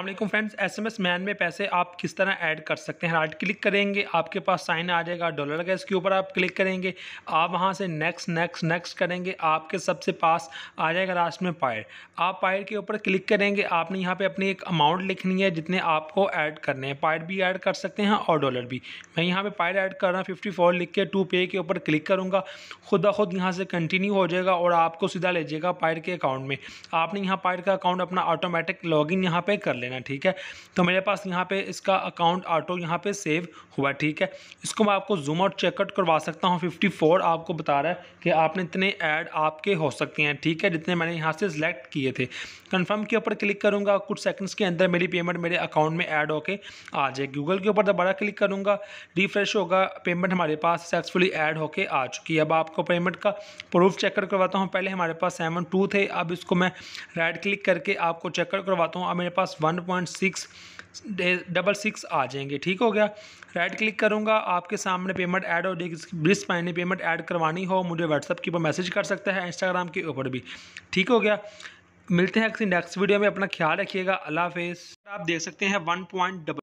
अल्लाह friends S M S मैन में पैसे आप किस तरह ऐड कर सकते हैं राइट क्लिक करेंगे आपके पास साइन आ जाएगा डॉलर का इसके ऊपर आप क्लिक करेंगे आप वहां से नेक्स्ट नेक्स्ट नेक्स्ट करेंगे आपके सबसे पास आ जाएगा लास्ट में पायर आप पायर के ऊपर क्लिक करेंगे आपने यहाँ पे अपनी एक अमाउंट लिखनी है जितने आपको ऐड करने हैं पायर भी ऐड कर सकते हैं और डॉलर भी मैं यहाँ पर पायर ऐड कर रहा हूँ फिफ्टी फोर लिख के टू पे के ऊपर क्लिक करूँगा खुदा खुद यहाँ से कंटिन्यू हो जाएगा और आपको सीधा ले जाएगा पायर के अकाउंट में आपने यहाँ पायर का अकाउंट अपना ऑटोमेटिक लॉग इन यहाँ पर कर लेना ठीक है तो मेरे पास यहाँ पे इसका अकाउंट ऑटो यहाँ पे सेव हुआ ठीक है इसको मैं आपको जूम आउट चेकआउट करवा सकता हूँ 54 आपको बता रहा है कि आपने इतने ऐड आपके हो सकते हैं ठीक है जितने मैंने यहाँ से सिलेक्ट किए थे कन्फर्म के ऊपर क्लिक करूँगा कुछ सेकेंड्स के अंदर मेरी पेमेंट मेरे अकाउंट में ऐड होकर आ जाएगी गूगल के ऊपर दोबारा क्लिक करूँगा रिफ्रेश होगा पेमेंट हमारे पास सक्सेसफुली ऐड होकर आ चुकी है अब आपको पेमेंट का प्रूफ चेकआउट करवाता हूँ पहले हमारे पास सेवन टू थे अब इसको मैं राइट क्लिक करके आपको चेकआउट करवाता हूँ अब मेरे पास one one point six double six आ जाएंगे ठीक हो गया राइट क्लिक करूंगा आपके सामने पेमेंट ऐड हो जाएगी जिस मैंने पेमेंट ऐड करवानी हो मुझे व्हाट्सअप के ऊपर मैसेज कर सकता है इंस्टाग्राम के ऊपर भी ठीक हो गया मिलते हैं किसी नेक्स्ट वीडियो में अपना ख्याल रखिएगा अल्लाह हाफ आप देख सकते हैं वन पॉइंट डबल